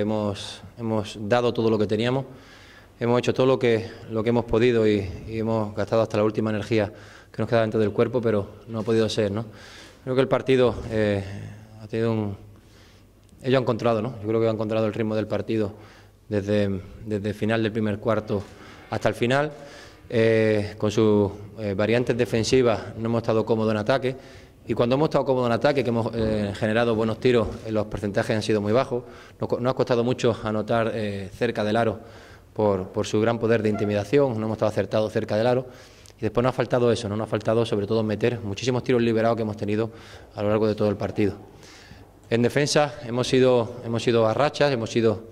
hemos, hemos dado todo lo que teníamos, hemos hecho todo lo que, lo que hemos podido y, hemos gastado hasta la última energía que nos queda dentro del cuerpo, pero no ha podido ser. ¿no? Creo que el partido eh, ha tenido un... Ellos encontrado, ¿no? Yo creo que han encontrado el ritmo del partido desde, desde el final del primer cuarto hasta el final. Eh, con sus eh, variantes defensivas no hemos estado cómodos en ataque. Y cuando hemos estado cómodos en ataque, que hemos eh, generado buenos tiros, eh, los porcentajes han sido muy bajos. No ha costado mucho anotar eh, cerca del aro por, su gran poder de intimidación, no hemos estado acertados cerca del aro. Y después no ha faltado eso, no nos ha faltado sobre todo meter muchísimos tiros liberados que hemos tenido a lo largo de todo el partido. En defensa hemos sido, hemos sido a rachas, hemos sido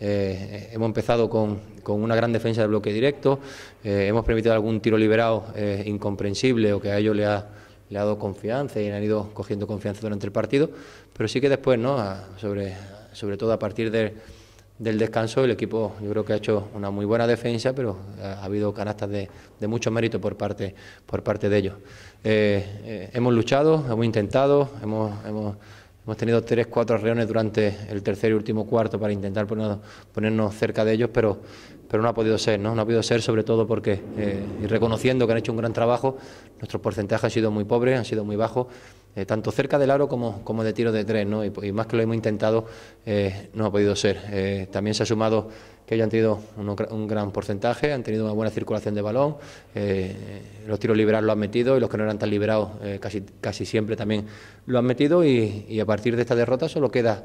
hemos empezado con, una gran defensa de bloque directo, hemos permitido algún tiro liberado incomprensible o que a ellos le ha le ha dado confianza y han ido cogiendo confianza durante el partido, pero sí que después, ¿no? sobre, sobre todo a partir del descanso, el equipo yo creo que ha hecho una muy buena defensa, pero ha, habido canastas de, mucho mérito por parte, por parte de ellos. Eh, eh, hemos luchado, hemos intentado, hemos, hemos Hemos tenido tres, cuatro reuniones durante el tercer y último cuarto para intentar ponernos, cerca de ellos, pero, pero no ha podido ser, ¿no? No ha podido ser sobre todo porque, eh, y reconociendo que han hecho un gran trabajo, nuestros porcentajes han sido muy pobres, han sido muy bajos eh, tanto cerca del aro como, como de tiro de tres, ¿no? y, más que lo hemos intentado, eh, no ha podido ser. Eh, también se ha sumado que ellos han tenido un, gran porcentaje, han tenido una buena circulación de balón, los tiros liberados lo han metido y los que no eran tan liberados casi, casi siempre también lo han metido y, a partir de esta derrota solo queda...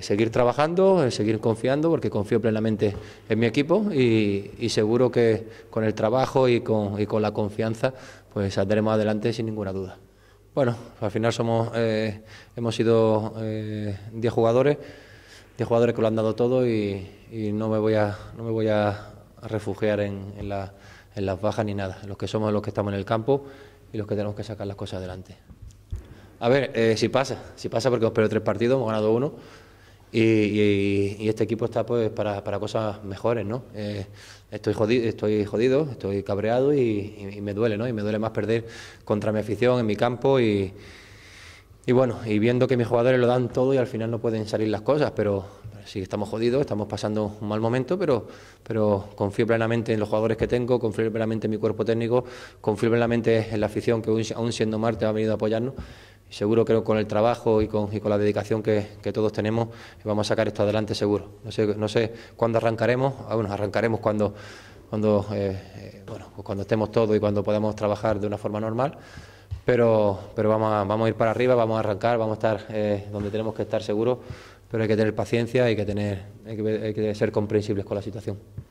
seguir trabajando, seguir confiando, porque confío plenamente en mi equipo y, seguro que con el trabajo y con, con la confianza, pues saldremos adelante sin ninguna duda. Bueno, al final somos, eh, hemos sido 10 eh, jugadores, 10 jugadores que lo han dado todo y, no me voy a, no me voy a refugiar en, las bajas ni nada. Los que somos los que estamos en el campo y los que tenemos que sacar las cosas adelante. A ver, eh, si pasa, si pasa porque hemos perdido tres partidos, hemos ganado uno. Y, este equipo está pues para, para cosas mejores, ¿no? Eh, estoy, jodido, estoy jodido, estoy cabreado y, me duele, ¿no? Y me duele más perder contra mi afición en mi campo y, bueno, y viendo que mis jugadores lo dan todo y al final no pueden salir las cosas, pero sí estamos jodidos, estamos pasando un mal momento, pero, pero confío plenamente en los jugadores que tengo, confío plenamente en mi cuerpo técnico, confío plenamente en la afición que aún siendo Marte ha venido a apoyarnos seguro que con el trabajo y con, la dedicación que, todos tenemos vamos a sacar esto adelante seguro. No sé, no sé cuándo arrancaremos, ah, bueno, arrancaremos cuando, eh, eh, pues cuando, estemos todos y cuando podamos trabajar de una forma normal, pero, vamos, a, ir para arriba, vamos a arrancar, vamos a estar eh, donde tenemos que estar seguros, pero hay que tener paciencia, y que, tener, hay que ser comprensibles con la situación.